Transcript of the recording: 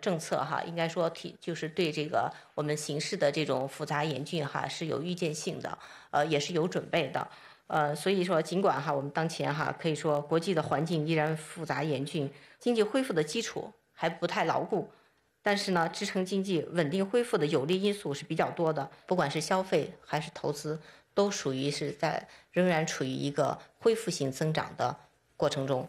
政策哈，应该说提就是对这个我们形势的这种复杂严峻哈是有预见性的，呃也是有准备的，呃所以说尽管哈我们当前哈可以说国际的环境依然复杂严峻，经济恢复的基础还不太牢固，但是呢支撑经济稳定恢复的有利因素是比较多的，不管是消费还是投资，都属于是在仍然处于一个恢复性增长的过程中。